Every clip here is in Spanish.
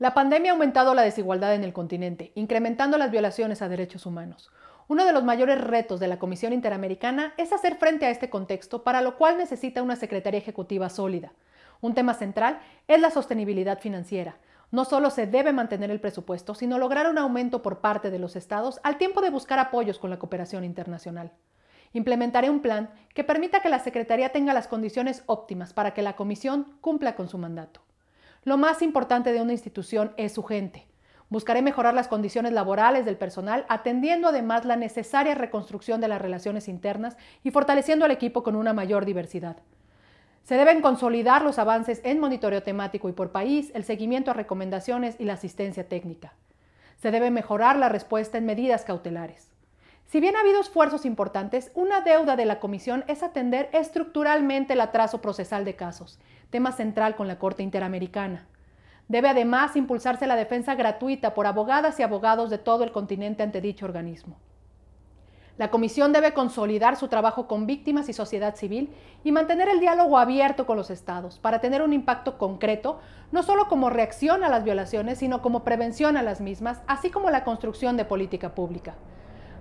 La pandemia ha aumentado la desigualdad en el continente, incrementando las violaciones a derechos humanos. Uno de los mayores retos de la Comisión Interamericana es hacer frente a este contexto, para lo cual necesita una Secretaría Ejecutiva sólida. Un tema central es la sostenibilidad financiera. No solo se debe mantener el presupuesto, sino lograr un aumento por parte de los estados al tiempo de buscar apoyos con la cooperación internacional. Implementaré un plan que permita que la Secretaría tenga las condiciones óptimas para que la Comisión cumpla con su mandato. Lo más importante de una institución es su gente. Buscaré mejorar las condiciones laborales del personal, atendiendo además la necesaria reconstrucción de las relaciones internas y fortaleciendo al equipo con una mayor diversidad. Se deben consolidar los avances en monitoreo temático y por país, el seguimiento a recomendaciones y la asistencia técnica. Se debe mejorar la respuesta en medidas cautelares. Si bien ha habido esfuerzos importantes, una deuda de la Comisión es atender estructuralmente el atraso procesal de casos, tema central con la Corte Interamericana. Debe además impulsarse la defensa gratuita por abogadas y abogados de todo el continente ante dicho organismo. La Comisión debe consolidar su trabajo con víctimas y sociedad civil y mantener el diálogo abierto con los estados para tener un impacto concreto, no solo como reacción a las violaciones, sino como prevención a las mismas, así como la construcción de política pública.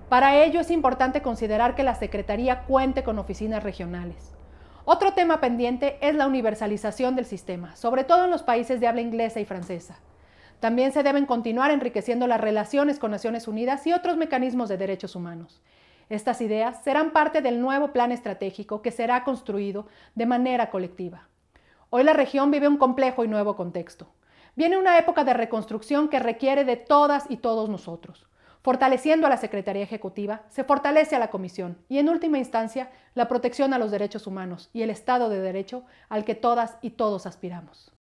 Para ello es importante considerar que la Secretaría cuente con oficinas regionales. Otro tema pendiente es la universalización del sistema, sobre todo en los países de habla inglesa y francesa. También se deben continuar enriqueciendo las relaciones con Naciones Unidas y otros mecanismos de derechos humanos. Estas ideas serán parte del nuevo plan estratégico que será construido de manera colectiva. Hoy la región vive un complejo y nuevo contexto. Viene una época de reconstrucción que requiere de todas y todos nosotros. Fortaleciendo a la Secretaría Ejecutiva, se fortalece a la Comisión y, en última instancia, la protección a los derechos humanos y el Estado de Derecho al que todas y todos aspiramos.